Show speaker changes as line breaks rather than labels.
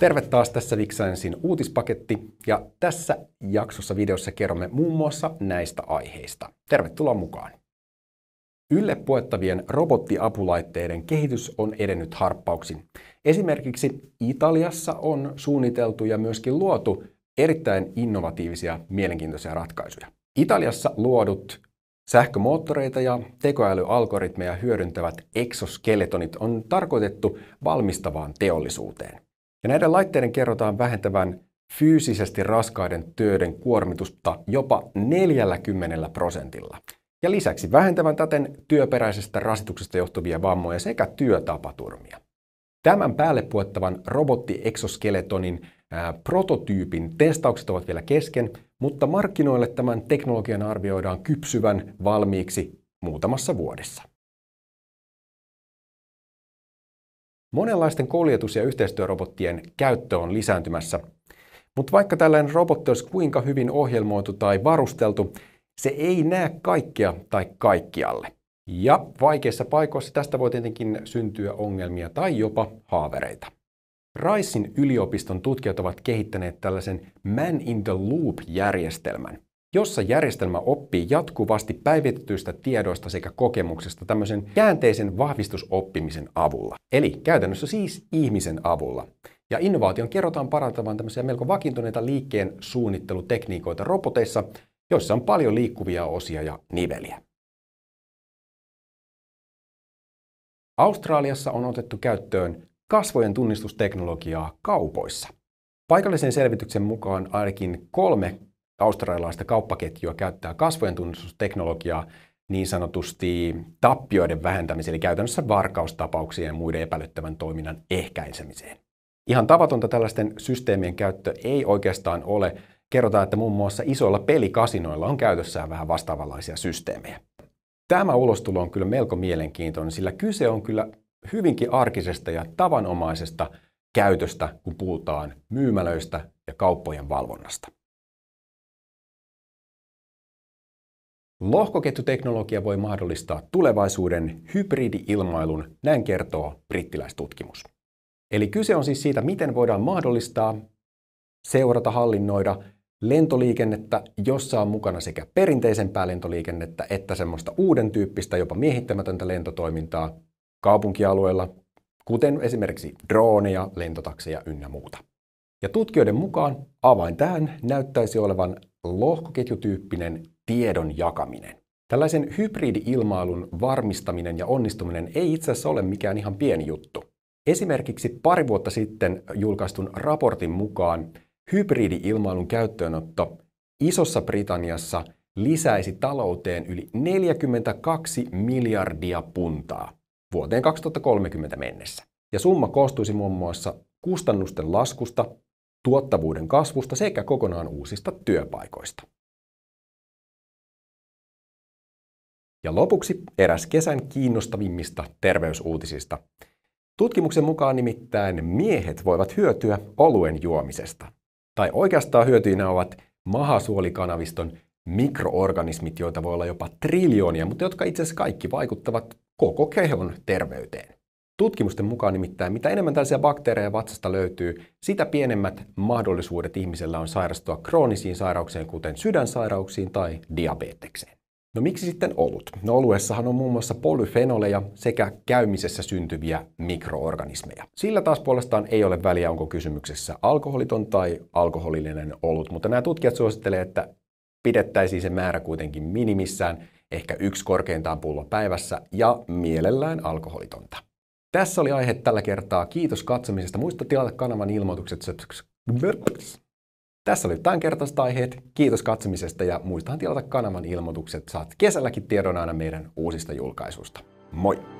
Terve taas tässä Vixensin uutispaketti ja tässä jaksossa videossa kerromme muun muassa näistä aiheista. Tervetuloa mukaan! Ylle puettavien robottiapulaitteiden kehitys on edennyt harppauksin. Esimerkiksi Italiassa on suunniteltu ja myöskin luotu erittäin innovatiivisia, mielenkiintoisia ratkaisuja. Italiassa luodut Sähkömoottoreita ja tekoälyalgoritmeja hyödyntävät exoskeletonit on tarkoitettu valmistavaan teollisuuteen. Ja näiden laitteiden kerrotaan vähentävän fyysisesti raskaiden töiden kuormitusta jopa 40 prosentilla. Ja lisäksi vähentävän täten työperäisestä rasituksesta johtuvia vammoja sekä työtapaturmia. Tämän päälle puettavan robottiekoskeletonin prototyypin testaukset ovat vielä kesken, mutta markkinoille tämän teknologian arvioidaan kypsyvän valmiiksi muutamassa vuodessa. Monenlaisten kuljetus- ja yhteistyörobottien käyttö on lisääntymässä, mutta vaikka tällainen robotti olisi kuinka hyvin ohjelmoitu tai varusteltu, se ei näe kaikkea tai kaikkialle. Ja vaikeissa paikoissa tästä voi tietenkin syntyä ongelmia tai jopa haavereita. Raisin yliopiston tutkijat ovat kehittäneet tällaisen Man in the Loop-järjestelmän – jossa järjestelmä oppii jatkuvasti päivitetyistä tiedoista sekä kokemuksesta tämmöisen käänteisen vahvistusoppimisen avulla. Eli käytännössä siis ihmisen avulla. Ja innovaation kerrotaan parantavan tämmöisiä melko vakiintuneita liikkeen suunnittelutekniikoita roboteissa, joissa on paljon liikkuvia osia ja niveliä. Australiassa on otettu käyttöön kasvojen tunnistusteknologiaa kaupoissa. Paikallisen selvityksen mukaan ainakin kolme australialaista kauppaketjua käyttää kasvojen tunnistusteknologiaa niin sanotusti tappioiden vähentämiseen, eli käytännössä varkaustapauksien ja muiden epäilyttävän toiminnan ehkäisemiseen. Ihan tavatonta tällaisten systeemien käyttö ei oikeastaan ole. Kerrotaan, että muun muassa isoilla pelikasinoilla on käytössään vähän vastaavanlaisia systeemejä. Tämä ulostulo on kyllä melko mielenkiintoinen, sillä kyse on kyllä hyvinkin arkisesta ja tavanomaisesta käytöstä, kun puhutaan myymälöistä ja kauppojen valvonnasta. Lohkoketjuteknologia voi mahdollistaa tulevaisuuden hybridi-ilmailun, näin kertoo brittiläistutkimus. Eli kyse on siis siitä, miten voidaan mahdollistaa, seurata, hallinnoida lentoliikennettä, jossa on mukana sekä perinteisempää lentoliikennettä että semmoista uuden tyyppistä, jopa miehittämätöntä lentotoimintaa kaupunkialueilla, kuten esimerkiksi drooneja, lentotakseja ynnä muuta. Ja tutkijoiden mukaan avain tähän näyttäisi olevan lohkoketjutyyppinen tiedon jakaminen. Tällaisen hybridi-ilmailun varmistaminen ja onnistuminen ei itse asiassa ole mikään ihan pieni juttu. Esimerkiksi pari vuotta sitten julkaistun raportin mukaan hybridi-ilmailun käyttöönotto Isossa Britanniassa lisäisi talouteen yli 42 miljardia puntaa vuoteen 2030 mennessä. Ja summa koostuisi muun muassa kustannusten laskusta, tuottavuuden kasvusta sekä kokonaan uusista työpaikoista. Ja lopuksi eräs kesän kiinnostavimmista terveysuutisista. Tutkimuksen mukaan nimittäin miehet voivat hyötyä oluen juomisesta. Tai oikeastaan hyötyinä ovat mahasuolikanaviston mikroorganismit, joita voi olla jopa triljoonia, mutta jotka itse asiassa kaikki vaikuttavat koko kehon terveyteen. Tutkimusten mukaan nimittäin mitä enemmän tällaisia bakteereja vatsasta löytyy, sitä pienemmät mahdollisuudet ihmisellä on sairastua kroonisiin sairauksiin, kuten sydänsairauksiin tai diabetekseen. No miksi sitten olut? No oluessahan on muun muassa polyfenoleja sekä käymisessä syntyviä mikroorganismeja. Sillä taas puolestaan ei ole väliä, onko kysymyksessä alkoholiton tai alkoholillinen olut, mutta nämä tutkijat suosittelee, että pidettäisiin se määrä kuitenkin minimissään, ehkä yksi korkeintaan pullo päivässä ja mielellään alkoholitonta. Tässä oli aihe tällä kertaa. Kiitos katsomisesta. Muista tilata kanavan ilmoitukset. Tässä oli tämän kertaiset aiheet. Kiitos katsomisesta ja muistahan tilata kanavan ilmoitukset. Saat kesälläkin tiedon aina meidän uusista julkaisuista. Moi!